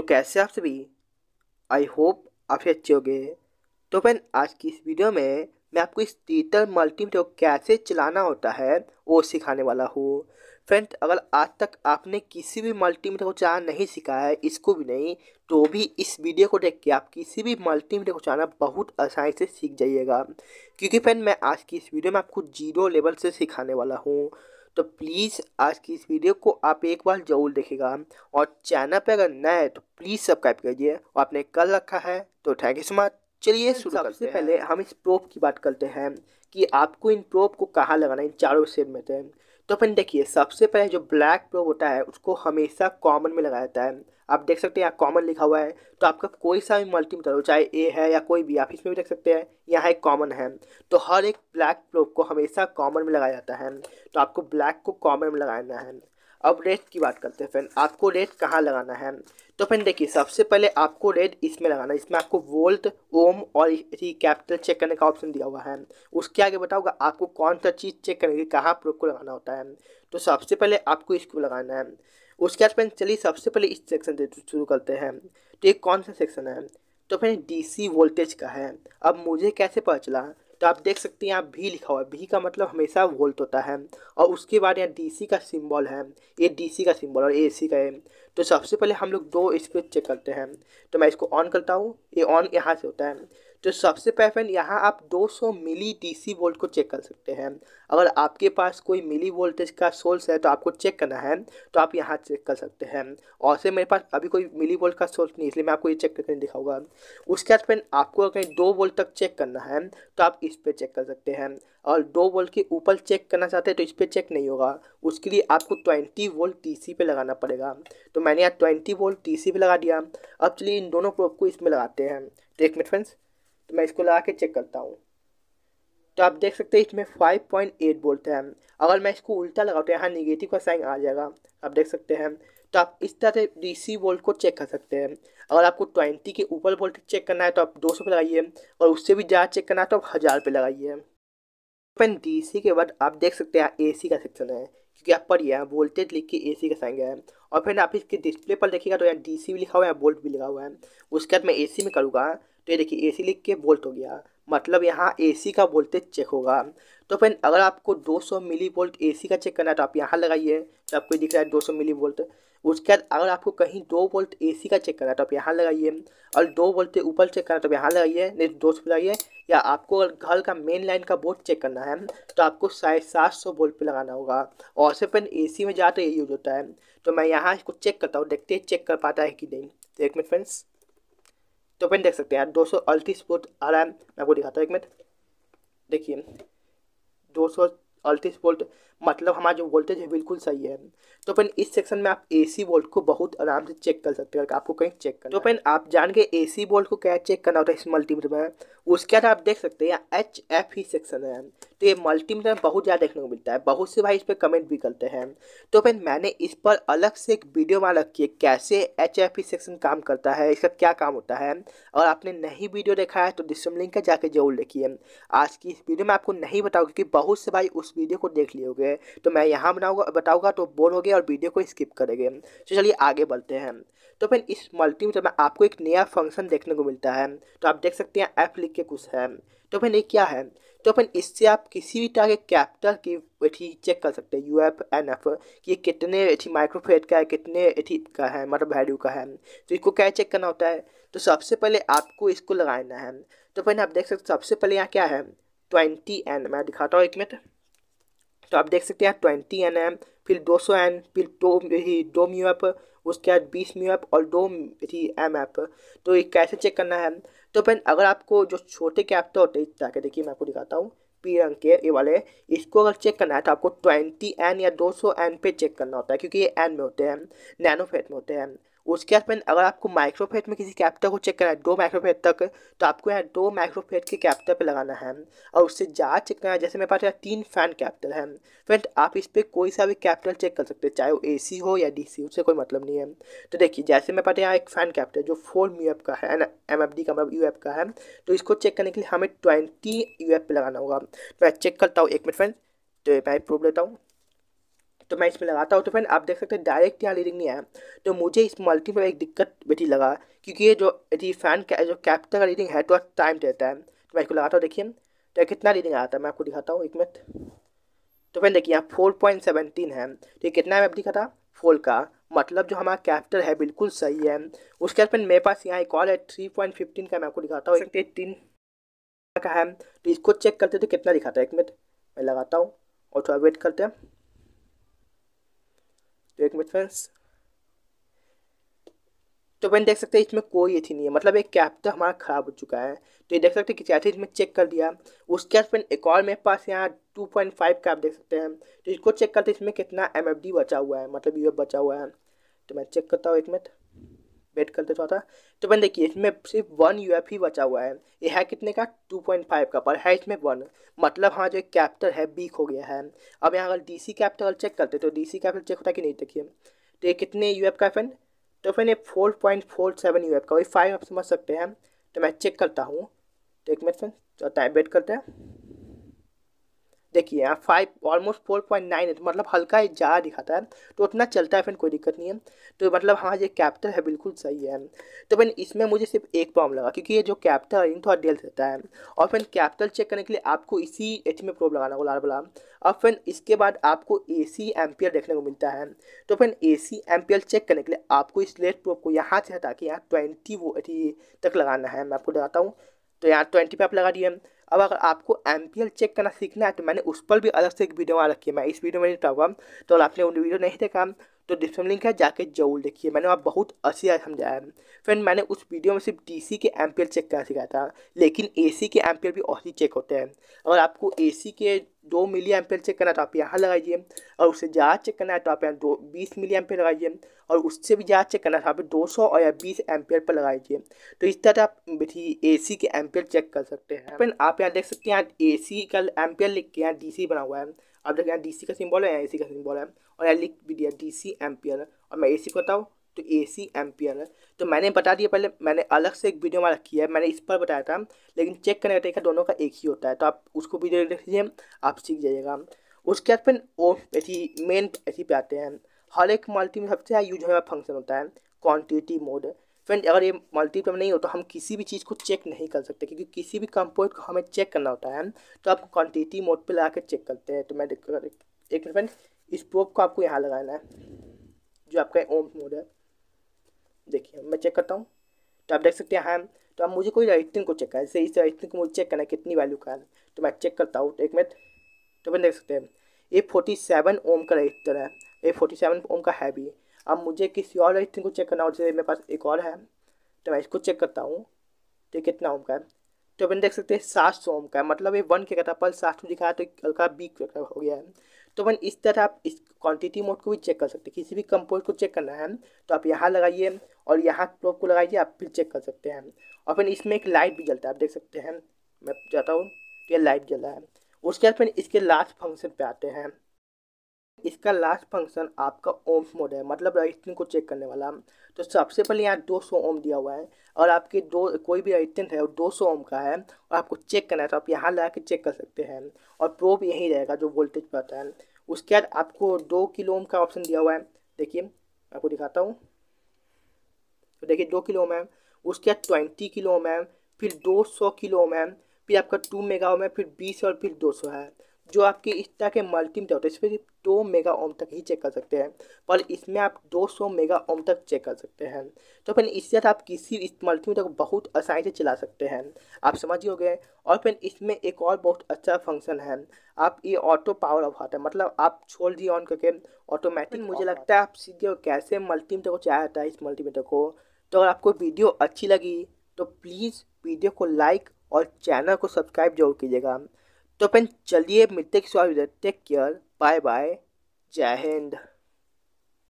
तो कैसे आप सभी आई होप आप अच्छे गए तो फ्रेंड आज की इस वीडियो में मैं आपको इस डिजिटल मल्टीमीटर को कैसे चलाना होता है वो सिखाने वाला हूँ फ्रेंड अगर आज तक आपने किसी भी मल्टीमीटर को चलाना नहीं सीखा है इसको भी नहीं तो भी इस वीडियो को देख के आप किसी भी मल्टीमीटर को चलाना बहुत आसानी से सीख जाइएगा क्योंकि फ्रेंड मैं आज की इस वीडियो में आपको जीरो लेवल से सिखाने वाला हूँ तो प्लीज़ आज की इस वीडियो को आप एक बार जरूर देखेगा और चैनल पर अगर नया है तो प्लीज़ सब्सक्राइब करिए और आपने कल रखा है तो थैंक यू सो मच चलिए शुरू सबसे पहले हम इस प्रोप की बात करते हैं कि आपको इन प्रोप को कहाँ लगाना है इन चारों सेब में से तो अपन देखिए सबसे पहले जो ब्लैक प्रोप होता है उसको हमेशा कॉमन में लगाया जाता है आप देख सकते हैं यहाँ कॉमन लिखा हुआ है तो आपका कोई सा भी मल्टीमीटर चाहे ए है या कोई भी आप इसमें भी देख सकते हैं यहाँ एक कॉमन है तो हर एक ब्लैक प्रोब को हमेशा कॉमन में लगाया जाता है तो आपको ब्लैक को कॉमन में लगाना है अब रेट की बात करते हैं फ्रेंड आपको रेट कहाँ लगाना है तो फिर देखिए सबसे पहले आपको रेड इसमें लगाना इसमें आपको वोल्ट ओम और कैपिटल चेक करने का ऑप्शन दिया हुआ है उसके आगे बताऊंगा आपको कौन सा चीज़ चेक करेंगे कहाँ पर को लगाना होता है तो सबसे पहले आपको इसको लगाना है उसके बाद फिर चलिए सबसे पहले इस सेक्शन से शुरू करते हैं तो ये कौन सा सेक्शन है तो फिर डीसी वोल्टेज का है अब मुझे कैसे पता चला तो आप देख सकते हैं यहाँ भी लिखा हुआ है भी का मतलब हमेशा वोल्ट होता है और उसके बाद यहाँ डीसी का सिंबल है ये डीसी का सिंबल और एसी का है तो सबसे पहले हम लोग दो इस पर चेक करते हैं तो मैं इसको ऑन करता हूँ ये ऑन यहाँ से होता है तो सबसे पहले यहाँ आप 200 मिली डीसी वोल्ट को चेक कर सकते हैं अगर आपके पास कोई मिली वोल्टेज का सोर्स है तो आपको चेक करना है तो आप यहाँ चेक कर सकते हैं और से मेरे पास अभी कोई मिली वोल्ट का सोर्स नहीं इसलिए मैं आपको ये चेक करके दिखाऊंगा उसके बाद फिर आपको अगर कहीं दो वोल्ट तक चेक करना है तो आप इस पर चेक कर सकते हैं और दो वोल्ट के ऊपर चेक करना चाहते हैं तो इस पर चेक नहीं होगा उसके लिए आपको ट्वेंटी वोल्ट टी पे लगाना पड़ेगा तो मैंने यहाँ ट्वेंटी वोल्ट टी पे लगा दिया अब चलिए इन दोनों प्रोप को इसमें लगाते हैं तो एक मिनट फ्रेंड्स तो मैं इसको लगा के चेक करता हूँ तो आप देख सकते हैं इसमें 5.8 पॉइंट एट वोल्ट है अगर मैं इसको उल्टा लगाऊँ तो यहाँ निगेटिव का साइन आ जाएगा आप देख सकते हैं तो आप इस तरह से डीसी वोल्ट को चेक कर सकते हैं अगर आपको ट्वेंटी के ऊपर वोल्टेज चेक करना है तो आप दो सौ पे लगाइए और उससे भी ज़्यादा चेक करना है तो आप हज़ार पे लगाइए अपन सी के बाद आप देख सकते हैं सी का सेक्शन है क्योंकि आप पढ़िए यहाँ वोल्टेज लिख के ए सी का साइन है और फिर आप इसके डिस्प्ले पर देखिएगा तो यहाँ डी सी भी लिखा हुआ है वोल्ट भी लिखा हुआ है उसके बाद मैं ए सी में करूँगा ये देखिए ए सी लिख के वोल्ट हो गया मतलब यहाँ ए सी का वोल्टेज चेक होगा तो फिर अगर आपको 200 सौ मिली वोल्ट ए सी का चेक करना है तो आप यहाँ लगाइए तो आपको दिख रहा है 200 सौ मिली वोल्ट उसके बाद अगर आपको कहीं दो वोल्ट ए सी का चेक करना है तो आप यहाँ लगाइए और दो वोल्ट के ऊपर चेक करना है तो यहाँ लगाइए नहीं तो दो सौ लगाइए या आपको अगर घर का मेन लाइन का बोर्ड चेक करना है तो आपको साढ़े सात सौ वोल्ट पर लगाना होगा और से फिर ए सी में ज़्यादातर यही यूज होता है तो मैं यहाँ इसको चेक करता हूँ देखते चेक कर पाता है कि नहीं एक मिनट फ्रेंड्स तो अपन देख सकते हैं यार दो सौ अड़तीस वोट आ रहा है मैं आपको दिखाता हूँ एक मिनट देखिए दो सौ अड़तीस वोल्ट मतलब हमारा जो वोल्टेज है बिल्कुल सही है तो फिर इस सेक्शन में आप एसी वोल्ट को बहुत आराम से चेक कर सकते हैं आपको कहीं चेक करना तो फिर आप जान के ए वोल्ट को क्या चेक करना होता है इस मल्टीमीटर में उसके बाद आप देख सकते हैं यहाँ एच एफ ही सेक्शन है तो ये मल्टीमीटर में बहुत ज़्यादा देखने को मिलता है बहुत से भाई इस पर कमेंट भी करते हैं तो फिर मैंने इस पर अलग से एक वीडियो मान रखी है कैसे एच एफ ही सेक्शन काम करता है इसका क्या काम होता है और आपने नई वीडियो देखा है तो डिस्ट्रम लिंक है जाके जरूर देखिए आज की इस वीडियो में आपको नहीं बताओगे बहुत से भाई उस वीडियो को देख लिए गए तो मैं यहाँ बनाऊंगा बताऊँगा तो बोर हो गया और वीडियो को स्किप करेंगे तो चलिए आगे बढ़ते हैं तो फिर इस मल्टी में मैं आपको एक नया फंक्शन देखने को मिलता है तो आप देख सकते हैं ऐप लिख के कुछ है तो फिर ये क्या है तो फिर इससे आप किसी भी तरह के कैपिटल की अथी चेक कर सकते हैं यू एफ एन एफ कि कितने अथी माइक्रोफेट का है कितने अथी का है मतलब वैल्यू का है तो इसको क्या चेक करना होता है तो सबसे पहले आपको इसको लगाना है तो फिर आप देख सकते सबसे पहले यहाँ क्या है ट्वेंटी एन मैं दिखाता हूँ एक मिनट तो आप देख सकते हैं ट्वेंटी एन एम फिर दो सौ एन फिर दो ही दो म्यू एप उसके बाद बीस म्यू एप और दो एम एप तो ये कैसे चेक करना है तो फिर अगर आपको जो छोटे तो होते हैं ताकि देखिए मैं आपको दिखाता हूँ पी रंग के ये वाले इसको अगर चेक करना है तो आपको ट्वेंटी एन या दो सौ एन पे चेक करना होता है क्योंकि ये एन में होते हैं नैनो फेट में होते हैं उसके बाद फ्रेंड अगर आपको माइक्रोफेट में किसी कैप्टर को चेक करना है दो माइक्रोफेट तक तो आपको यहाँ दो माइक्रोफेट के कैप्टर पे लगाना है और उससे ज़्यादा चेक करना है जैसे मेरे पास यहाँ तीन फैन कैप्टर है फ्रेंड आप इस पर कोई सा भी कैप्टर चेक कर सकते हैं चाहे वो ए हो या डी उससे कोई मतलब नहीं है तो देखिए जैसे मेरे पास यहाँ एक फैन कैप्टर जो फोर यू का है एम एफ डी का मतलब यू का है तो इसको चेक करने के लिए हमें ट्वेंटी यू पे लगाना होगा तो मैं चेक करता हूँ एक मिनट फ्रेंड तो मैं प्रूफ लेता हूँ तो मैं इसमें लगाता हूँ तो फ्रेंड आप देख सकते हैं डायरेक्ट यहाँ रीडिंग नहीं आया तो मुझे इस मल्टी में एक दिक्कत बेटी लगा क्योंकि ये जो यदि फैन का जो कैप्टर का रीडिंग है तो टाइम देता है तो मैं इसको लगाता हूँ देखिए तो कितना रीडिंग आता है मैं आपको दिखाता हूँ एक मिनट तो फ्रेंड देखिए यहाँ फोर पॉइंट सेवनटीन है तो ये कितना है मैं दिखा था फोर का मतलब जो हमारा कैप्टर है बिल्कुल सही है उसके बाद मेरे पास यहाँ एक और है थ्री पॉइंट फिफ्टीन का मैं आपको दिखाता हूँ तीन का है तो इसको चेक करते तो कितना दिखाता है एक मिनट मैं लगाता हूँ और थोड़ा वेट करते हैं तो एक फ्रेंड्स तो अपन देख सकते हैं इसमें कोई अथी नहीं है मतलब एक कैप तो हमारा ख़राब हो चुका है तो ये देख सकते हैं कि कैसे इसमें चेक कर दिया उसके बाद फ्रेंड एक और मेरे पास यहाँ टू पॉइंट फाइव का आप देख सकते हैं तो इसको चेक करते इसमें कितना एम बचा हुआ है मतलब यूएफ बचा हुआ है तो मैं चेक करता हूँ एक मिनट वेट करते थोड़ा आता तो मैंने देखिए इसमें सिर्फ वन यू ही बचा हुआ है ये है कितने का टू पॉइंट फाइव का पर है इसमें वन मतलब हाँ जो कैप्टर है वीक हो गया है अब यहाँ अगर डी सी अगर चेक करते तो डी सी कैप्टर चेक होता कि नहीं देखिए तो ये कितने यू का फैन तो फैन ये four point four seven U का वही फाइव आप समझ सकते हैं तो मैं चेक करता हूँ तो एक मिनट फ्रेंड वेट करते हैं देखिए यहाँ five almost four point nine है तो मतलब हल्का ज़्यादा दिखाता है तो उतना चलता है फिर कोई दिक्कत नहीं है तो मतलब हमारा ये कैप्टर है बिल्कुल सही है तो फिर इसमें मुझे सिर्फ एक प्रॉब्लम लगा क्योंकि ये जो कैप्टर है थोड़ा डेल रहता है और फिर कैप्टर चेक करने के लिए आपको इसी एच में प्रॉब्लम लगाना होगा वाला और फिर इसके बाद आपको ए सी एम्पियर देखने को मिलता है तो फिर ए सी एम्पियर चेक करने के लिए आपको इस लेट प्रोप को यहाँ से हटा के यहाँ ट्वेंटी वो तक लगाना है मैं आपको बताता हूँ तो यहाँ ट्वेंटी पे आप लगा दिए अब अगर आपको एम चेक करना सीखना है तो मैंने उस पर भी अलग से एक वीडियो बना रखी है मैं इस वीडियो में नहीं बताऊँगा तो आपने वीडियो नहीं देखा तो डिस्क्रिप्शन लिंक है जाके जरूर देखिए मैंने वहाँ बहुत अच्छी समझाया है फ्रेंड मैंने उस वीडियो में सिर्फ डीसी के एम चेक करना सिखाया था लेकिन एसी के एम भी और ही चेक होते हैं अगर आपको एसी के दो मिली एम्पेयर चेक करना है तो आप यहाँ लगाइए और उससे ज़्यादा चेक करना है तो आप यहाँ दो बीस मिली एम्पेयर लगाइए और उससे भी ज़्यादा चेक करना है तो आप दो सौ और या बीस एम्पेयर पर लगाइए तो इस तरह आप ए सी के एम्पेयर चेक कर सकते हैं फिर आप यहाँ देख सकते हैं यहाँ ए सी का एम्पेयर लिख के यहाँ डी सी बना हुआ है आप देखिए यहाँ डी सी का सिम्बॉल है यहाँ ए सी का सिम्बॉल है और यहाँ लिख भी दिया डी सी और मैं ए सी बताऊँ तो ए सी एम्पियर है तो मैंने बता दिया पहले मैंने अलग से एक वीडियो वहाँ रखी है मैंने इस पर बताया था लेकिन चेक करने का तरीका दोनों का एक ही होता है तो आप उसको वीडियो देख लीजिए आप सीख जाइएगा उसके बाद फिर ओ ऐसी मेन ऐसी पे आते हैं हर एक मल्टी में सबसे यूज होने वाला फंक्शन होता है क्वान्टिटी मोड फ्रेंड अगर ये मल्टीप्लम नहीं हो तो हम किसी भी चीज़ को चेक नहीं कर सकते क्योंकि किसी भी कंपोनेंट को हमें चेक करना होता है तो आप क्वान्टिटी मोड पे लगा चेक करते हैं तो मैं एक मिनट फ्रेंड इस प्रोप को आपको यहाँ लगाना है जो आपका ओम मोड है देखिए मैं चेक करता हूँ तो आप देख सकते हैं हैम हाँ, तो अब मुझे कोई राइटिंग को चेक करना जैसे इस राइटिंग को मुझे चेक करना है कितनी वैल्यू का है तो मैं चेक करता हूँ एक मिनट तो अपन देख सकते हैं ए फोर्टी सेवन ओम का रजिस्टर है ए फोर्टी सेवन ओम का है भी अब मुझे किसी और रजिस्टर को चेक करना और जैसे मेरे पास एक और है तो मैं इसको चेक करता हूँ तो कितना ओम का है तो अपन देख सकते हैं सात सौ ओम का है मतलब ये वन के कहता पर सात दिखाया तो हल्का बीक हो गया है तो वन इस तरह आप इस क्वांटिटी मोड को भी चेक कर सकते हैं किसी भी कंपोज को चेक करना है तो आप यहाँ लगाइए और यहाँ प्रोप को लगाइए आप फिर चेक कर सकते हैं और फिर इसमें एक लाइट भी जलता है आप देख सकते हैं मैं जाता हूँ कि ये लाइट जला है उसके बाद फिर इसके लास्ट फंक्शन पर आते हैं इसका लास्ट फंक्शन आपका ओम मोड है मतलब रजिस्टेंट को चेक करने वाला तो सबसे पहले यहाँ 200 ओम दिया हुआ है और आपके दो कोई भी रजिस्टेंट है वो 200 ओम का है और आपको चेक करना है तो आप यहाँ ला के चेक कर सकते हैं और प्रोब यहीं रहेगा जो वोल्टेज पर आता है उसके बाद आपको दो किलो ओम का ऑप्शन दिया हुआ है देखिए आपको दिखाता हूँ तो देखिए दो किलो ओम है उसके बाद ट्वेंटी किलो ओम है फिर दो सौ किलो ओम है फिर आपका टू मेगा ओम है फिर बीस और फिर दो सौ है जो आपकी तरह के मल्टी होते हैं सिर्फ दो मेगा ओम तक ही चेक कर सकते हैं पर इसमें आप 200 मेगा ओम तक चेक कर सकते हैं तो फिर इससे आप किसी इस मल्टी तक बहुत आसानी से चला सकते हैं आप समझ हो गए और फिर इसमें एक और बहुत अच्छा फंक्शन है आप ये ऑटो पावर ऑफ आता है मतलब आप छोड़ दिए ऑन करके ऑटोमेटिक मुझे लगता है आप सीधे और कैसे मल्टीम को चाह जाता है इस मल्टीमीटर को तो अगर आपको वीडियो अच्छी लगी तो प्लीज़ वीडियो को लाइक और चैनल को सब्सक्राइब जरूर कीजिएगा तो अपन चलिए मिलते हैं टेक केयर बाय बाय जय हिंद